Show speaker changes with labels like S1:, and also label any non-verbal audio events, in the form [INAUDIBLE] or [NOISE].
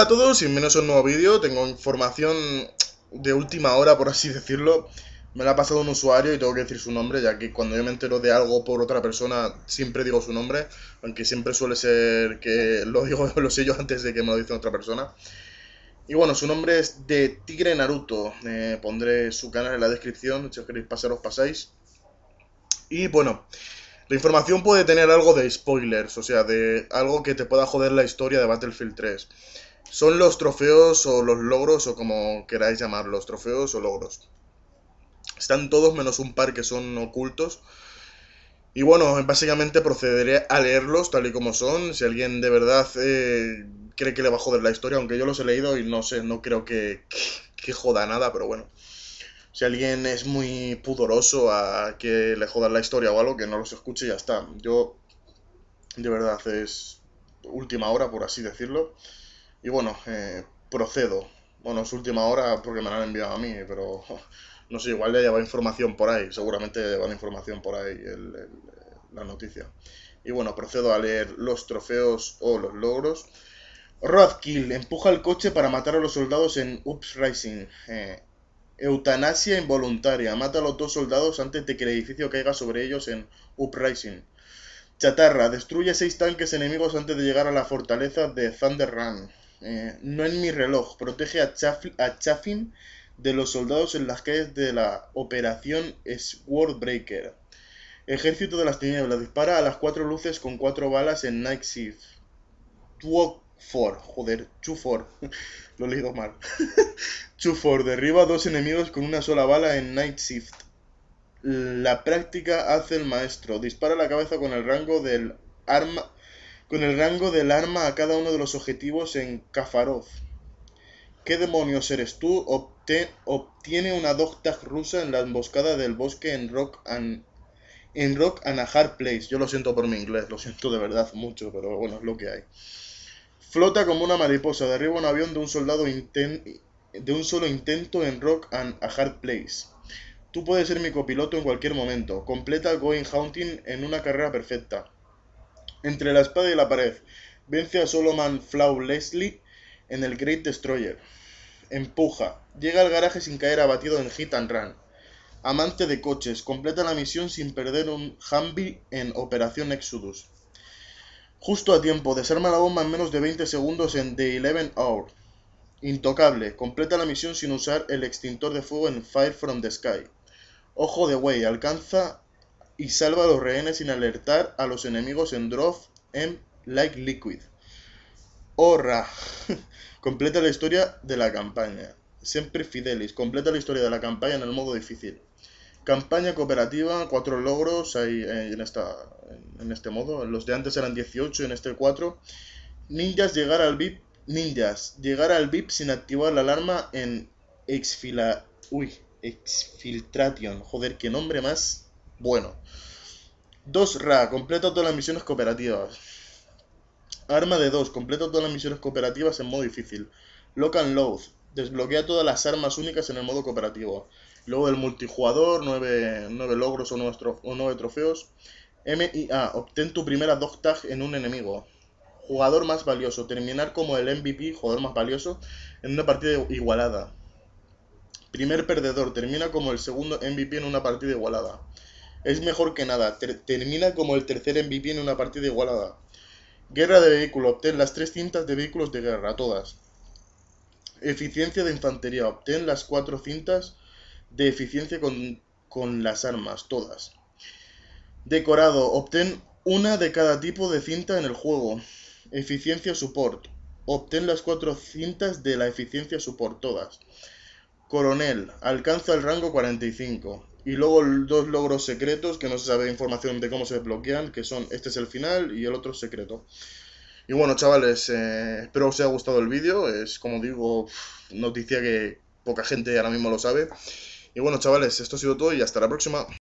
S1: Hola a todos y menos un nuevo vídeo. Tengo información de última hora, por así decirlo. Me la ha pasado un usuario y tengo que decir su nombre, ya que cuando yo me entero de algo por otra persona, siempre digo su nombre, aunque siempre suele ser que lo [LAUGHS] digo lo sé yo antes de que me lo dice otra persona. Y bueno, su nombre es de Tigre Naruto. Eh, pondré su canal en la descripción, si os queréis pasar, os pasáis. Y bueno, la información puede tener algo de spoilers, o sea, de algo que te pueda joder la historia de Battlefield 3 son los trofeos o los logros o como queráis llamarlos, trofeos o logros. Están todos menos un par que son ocultos. Y bueno, básicamente procederé a leerlos tal y como son. Si alguien de verdad eh, cree que le va a joder la historia, aunque yo los he leído y no sé, no creo que, que joda nada, pero bueno. Si alguien es muy pudoroso a que le jodan la historia o algo, que no los escuche y ya está. Yo, de verdad, es última hora, por así decirlo. Y bueno, eh, procedo. Bueno, es última hora porque me la han enviado a mí, pero [LAUGHS] no sé, igual ya lleva información por ahí, seguramente lleva la información por ahí la noticia. Y bueno, procedo a leer los trofeos o los logros. Roadkill empuja el coche para matar a los soldados en Uprising. Eh, eutanasia involuntaria. Mata a los dos soldados antes de que el edificio caiga sobre ellos en Rising. Chatarra. Destruye seis tanques enemigos antes de llegar a la fortaleza de Thunder Run. Eh, no en mi reloj, protege a, Chaffin de los soldados en las calles de la Operación Swordbreaker. Ejército de las Tinieblas dispara a las cuatro luces con cuatro balas en Night Shift. for joder, Chufor, [LAUGHS] lo he leído mal. Chufor [LAUGHS] derriba a dos enemigos con una sola bala en Night Shift. La práctica hace el maestro. Dispara la cabeza con el rango del arma con el rango del arma a cada uno de los objetivos en Kafarov. ¿Qué demonios eres tú? obtiene una docta rusa en la emboscada del bosque en Rock and en Rock and a Hard Place. Yo lo siento por mi inglés, lo siento de verdad mucho, pero bueno, es lo que hay. Flota como una mariposa, derriba un avión de un soldado de un solo intento en Rock and a Hard Place. Tú puedes ser mi copiloto en cualquier momento. Completa Going Hunting en una carrera perfecta entre la espada y la pared. Vence a Solomon Flawlessly Leslie en el Great Destroyer. Empuja. Llega al garaje sin caer abatido en Hit and Run. Amante de coches. Completa la misión sin perder un Humvee en Operación Exodus. Justo a tiempo. Desarma la bomba en menos de 20 segundos en The Eleven Hour. Intocable. Completa la misión sin usar el extintor de fuego en Fire from the Sky. Ojo de Way. Alcanza y salva a los rehenes sin alertar a los enemigos en drop en Like Liquid. Horra. [LAUGHS] completa la historia de la campaña. Siempre Fidelis. Completa la historia de la campaña en el modo difícil. Campaña cooperativa, cuatro logros en, este modo. Los de antes eran 18, en este 4. Ninjas llegar al VIP. Ninjas llegar al VIP sin activar la alarma en Exfila. Uy, Exfiltration. Joder, qué nombre más bueno. 2 Ra, completa todas las misiones cooperativas. Arma de 2, completa todas las misiones cooperativas en modo difícil. Local and Load, desbloquea todas las armas únicas en el modo cooperativo. Luego el multijugador, 9, logros o 9, trofeos. MIA, obtén tu primera Doctag en un enemigo. Jugador más valioso, terminar como el MVP, jugador más valioso, en una partida igualada. Primer perdedor, termina como el segundo MVP en una partida igualada es mejor que nada. termina como el tercer MVP en una partida igualada. Guerra de vehículo. Obtén las tres cintas de vehículos de guerra, todas. Eficiencia de infantería. Obtén las cuatro cintas de eficiencia con, con las armas, todas. Decorado. Obtén una de cada tipo de cinta en el juego. Eficiencia support. Obtén las cuatro cintas de la eficiencia support, todas. Coronel, alcanza el rango 45. Y luego dos logros secretos que no se sabe información de cómo se desbloquean, que son este es el final y el otro secreto. Y bueno, chavales, eh, espero os haya gustado el vídeo. Es, como digo, noticia que poca gente ahora mismo lo sabe. Y bueno, chavales, esto ha sido todo y hasta la próxima.